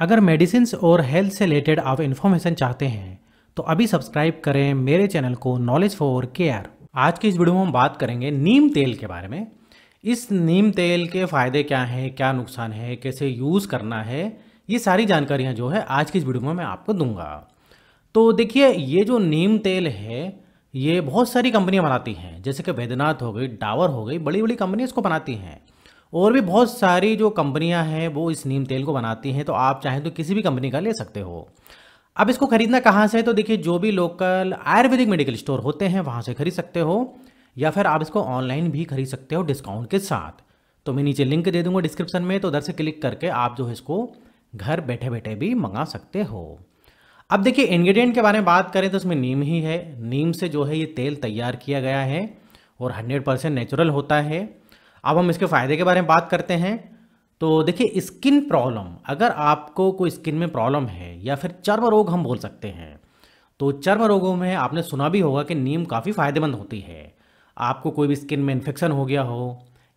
अगर मेडिसिन और हेल्थ से रिलेटेड आप इन्फॉर्मेशन चाहते हैं तो अभी सब्सक्राइब करें मेरे चैनल को नॉलेज फॉर केयर आज की इस वीडियो में हम बात करेंगे नीम तेल के बारे में इस नीम तेल के फ़ायदे क्या हैं क्या नुकसान है कैसे यूज़ करना है ये सारी जानकारियाँ जो है आज की इस वीडियो में मैं आपको दूंगा तो देखिए ये जो नीम तेल है ये बहुत सारी कंपनियाँ बनाती हैं जैसे कि वैद्यनाथ हो गई डावर हो गई बड़ी बड़ी कंपनी इसको बनाती हैं और भी बहुत सारी जो कंपनियां हैं वो इस नीम तेल को बनाती हैं तो आप चाहें तो किसी भी कंपनी का ले सकते हो अब इसको खरीदना कहाँ से है तो देखिए जो भी लोकल आयुर्वेदिक मेडिकल स्टोर होते हैं वहाँ से खरीद सकते हो या फिर आप इसको ऑनलाइन भी खरीद सकते हो डिस्काउंट के साथ तो मैं नीचे लिंक दे दूंगा डिस्क्रिप्शन में तो उधर से क्लिक करके आप जो है इसको घर बैठे बैठे भी मंगा सकते हो अब देखिए इंग्रेडिएंट के बारे में बात करें तो उसमें नीम ही है नीम से जो है ये तेल तैयार किया गया है और 100 परसेंट नेचुरल होता है अब हम इसके फ़ायदे के बारे में बात करते हैं तो देखिए स्किन प्रॉब्लम अगर आपको कोई स्किन में प्रॉब्लम है या फिर चर्म रोग हम बोल सकते हैं तो चर्म रोगों में आपने सुना भी होगा कि नीम काफ़ी फ़ायदेमंद होती है आपको कोई भी स्किन में इन्फेक्शन हो गया हो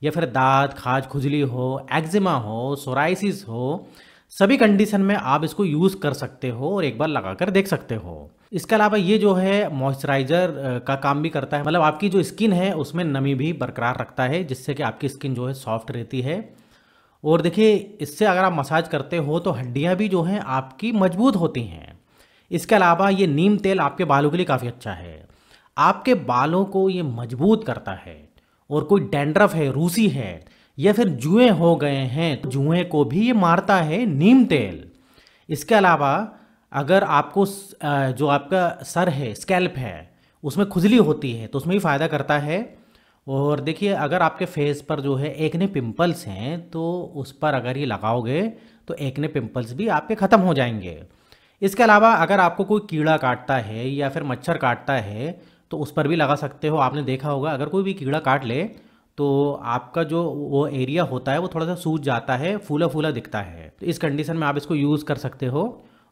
या फिर दांत खाज खुजली हो एक्जिमा हो सोराइसिस हो सभी कंडीशन में आप इसको यूज़ कर सकते हो और एक बार लगा कर देख सकते हो इसके अलावा ये जो है मॉइस्चराइजर का काम भी करता है मतलब आपकी जो स्किन है उसमें नमी भी बरकरार रखता है जिससे कि आपकी स्किन जो है सॉफ्ट रहती है और देखिए इससे अगर आप मसाज करते हो तो हड्डियाँ भी जो हैं आपकी मजबूत होती हैं इसके अलावा ये नीम तेल आपके बालों के लिए काफ़ी अच्छा है आपके बालों को ये मजबूत करता है और कोई डेंड्रफ है रूसी है या फिर जुएँ हो गए हैं तो जुएँ को भी ये मारता है नीम तेल इसके अलावा अगर आपको जो आपका सर है स्कैल्प है उसमें खुजली होती है तो उसमें भी फ़ायदा करता है और देखिए अगर आपके फेस पर जो है एकने पिंपल्स हैं तो उस पर अगर ये लगाओगे तो एकने पिंपल्स भी आपके ख़त्म हो जाएंगे इसके अलावा अगर आपको कोई कीड़ा काटता है या फिर मच्छर काटता है तो उस पर भी लगा सकते हो आपने देखा होगा अगर कोई भी कीड़ा काट ले तो आपका जो वो एरिया होता है वो थोड़ा सा सूज जाता है फूला फूला दिखता है तो इस कंडीशन में आप इसको यूज़ कर सकते हो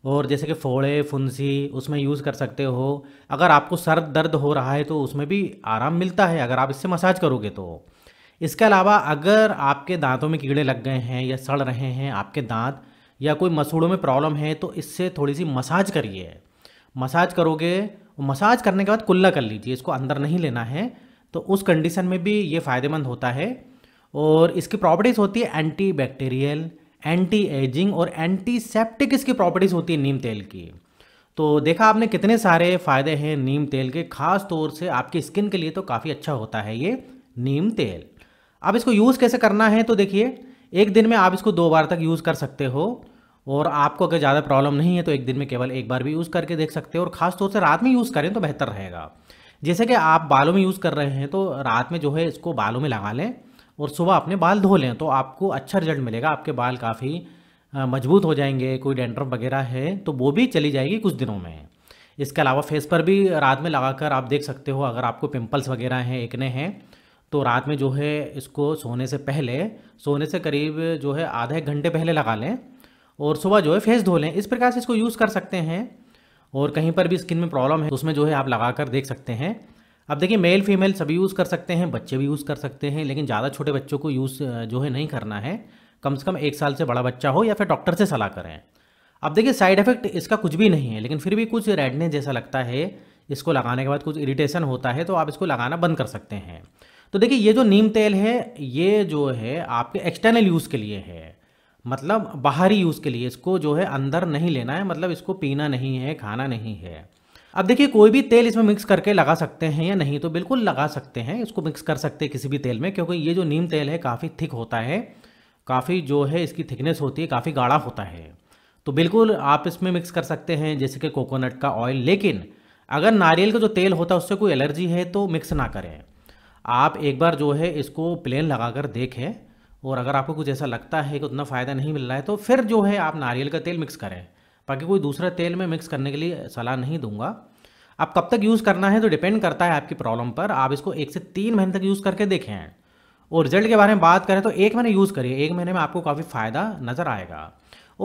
और जैसे कि फोड़े फुंसी उसमें यूज़ कर सकते हो अगर आपको सर दर्द हो रहा है तो उसमें भी आराम मिलता है अगर आप इससे मसाज करोगे तो इसके अलावा अगर आपके दांतों में कीड़े लग गए हैं या सड़ रहे हैं आपके दांत या कोई मसूड़ों में प्रॉब्लम है तो इससे थोड़ी सी मसाज करिए मसाज करोगे मसाज करने के बाद कुल्ला कर लीजिए इसको अंदर नहीं लेना है तो उस कंडीशन में भी ये फ़ायदेमंद होता है और इसकी प्रॉपर्टीज़ होती है एंटी बैक्टीरियल एंटी एजिंग और एंटीसेप्टिक इसकी प्रॉपर्टीज़ होती है नीम तेल की तो देखा आपने कितने सारे फ़ायदे हैं नीम तेल के खास तौर से आपकी स्किन के लिए तो काफ़ी अच्छा होता है ये नीम तेल अब इसको यूज़ कैसे करना है तो देखिए एक दिन में आप इसको दो बार तक यूज़ कर सकते हो और आपको अगर ज़्यादा प्रॉब्लम नहीं है तो एक दिन में केवल एक बार भी यूज़ करके देख सकते हो और ख़ास तौर से रात में यूज़ करें तो बेहतर रहेगा जैसे कि आप बालों में यूज़ कर रहे हैं तो रात में जो है इसको बालों में लगा लें और सुबह अपने बाल धो लें तो आपको अच्छा रिजल्ट मिलेगा आपके बाल काफ़ी मजबूत हो जाएंगे कोई डेंड्रफ वगैरह है तो वो भी चली जाएगी कुछ दिनों में इसके अलावा फेस पर भी रात में लगाकर आप देख सकते हो अगर आपको पिंपल्स वगैरह हैं एकने हैं तो रात में जो है इसको सोने से पहले सोने से करीब जो है आधा एक घंटे पहले लगा लें और सुबह जो है फेस धो लें इस प्रकार से इसको यूज़ कर सकते हैं और कहीं पर भी स्किन में प्रॉब्लम है उसमें जो है आप लगा कर देख सकते हैं अब देखिए मेल फीमेल सभी यूज़ कर सकते हैं बच्चे भी यूज़ कर सकते हैं लेकिन ज़्यादा छोटे बच्चों को यूज़ जो है नहीं करना है कम से कम एक साल से बड़ा बच्चा हो या फिर डॉक्टर से सलाह करें अब देखिए साइड इफेक्ट इसका कुछ भी नहीं है लेकिन फिर भी कुछ रेडनेस जैसा लगता है इसको लगाने के बाद कुछ इरिटेशन होता है तो आप इसको लगाना बंद कर सकते हैं तो देखिए ये जो नीम तेल है ये जो है आपके एक्सटर्नल यूज़ के लिए है मतलब बाहरी यूज़ के लिए इसको जो है अंदर नहीं लेना है मतलब इसको पीना नहीं है खाना नहीं है अब देखिए कोई भी तेल इसमें मिक्स करके लगा सकते हैं या नहीं तो बिल्कुल लगा सकते हैं इसको मिक्स कर सकते हैं किसी भी तेल में क्योंकि ये जो नीम तेल है काफ़ी थिक होता है काफ़ी जो है इसकी थिकनेस होती है काफ़ी गाढ़ा होता है तो बिल्कुल आप इसमें मिक्स कर सकते हैं जैसे कि कोकोनट का ऑयल लेकिन अगर नारियल का जो तेल होता है उससे कोई एलर्जी है तो मिक्स ना करें आप एक बार जो है इसको प्लेन लगा कर देखें और अगर आपको कुछ ऐसा लगता है कि उतना फ़ायदा नहीं मिल रहा है तो फिर जो है आप नारियल का तेल मिक्स करें बाकी कोई दूसरा तेल में मिक्स करने के लिए सलाह नहीं दूंगा आप कब तक यूज़ करना है तो डिपेंड करता है आपकी प्रॉब्लम पर आप इसको एक से तीन महीने तक यूज़ करके देखें और रिजल्ट के बारे में बात करें तो एक महीने यूज़ करिए एक महीने में आपको काफ़ी फ़ायदा नज़र आएगा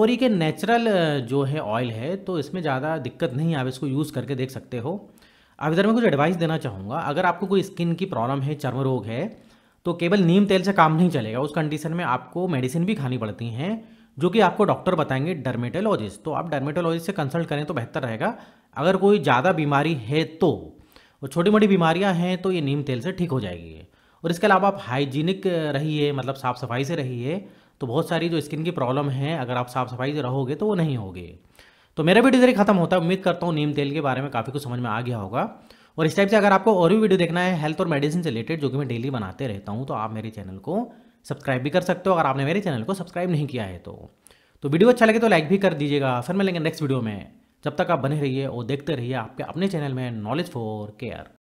और ये नेचुरल जो है ऑयल है तो इसमें ज़्यादा दिक्कत नहीं है आप इसको यूज़ करके देख सकते हो अब इधर मैं कुछ एडवाइस देना चाहूँगा अगर आपको कोई स्किन की प्रॉब्लम है चर्म रोग है तो केवल नीम तेल से काम नहीं चलेगा उस कंडीशन में आपको मेडिसिन भी खानी पड़ती हैं जो कि आपको डॉक्टर बताएंगे डर्मेटोलॉजिस्ट तो आप डर्मेटोलॉजिस्ट से कंसल्ट करें तो बेहतर रहेगा अगर कोई ज़्यादा बीमारी है तो और छोटी मोटी बीमारियां हैं तो ये नीम तेल से ठीक हो जाएगी और इसके अलावा आप हाइजीनिक रहिए मतलब साफ़ सफाई से रहिए तो बहुत सारी जो स्किन की प्रॉब्लम है अगर आप साफ़ सफाई से रहोगे तो वो नहीं होगी तो मेरा वीडियो डिजरी ख़त्म होता है उम्मीद करता हूँ नीम तेल के बारे में काफ़ी कुछ समझ में आ गया होगा और इस टाइप से अगर आपको और भी वीडियो देखना है हेल्थ और मेडिसिन से रिलेटेड जो कि मैं डेली बनाते रहता हूँ तो आप मेरे चैनल को सब्सक्राइब भी कर सकते हो अगर आपने मेरे चैनल को सब्सक्राइब नहीं किया है तो तो वीडियो अच्छा लगे तो लाइक भी कर दीजिएगा फिर मिलेंगे नेक्स्ट वीडियो में जब तक आप बने रहिए और देखते रहिए आपके अपने चैनल में नॉलेज फॉर केयर